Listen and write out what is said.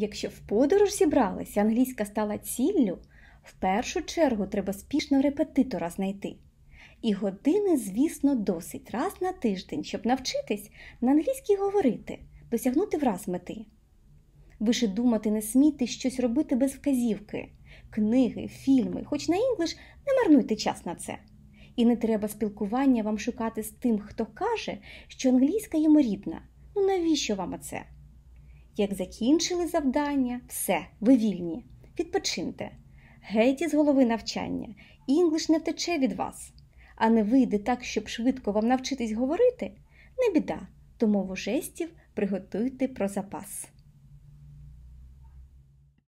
Якщо в подорож зібралися, англійська стала ціллю, в першу чергу треба спішно репетитора знайти. І години, звісно, досить раз на тиждень, щоб навчитись на англійській говорити, досягнути враз мети. Ви ще думати не смійте щось робити без вказівки, книги, фільми, хоч на інглиш не марнуйте час на це. І не треба спілкування вам шукати з тим, хто каже, що англійська йому рідна. Ну навіщо вам це? Як закінчили завдання, все, ви вільні. Відпочиньте. Геть з голови навчання, інглиш не втече від вас. А не вийде так, щоб швидко вам навчитись говорити, не біда, тому мову жестів приготуйте про запас.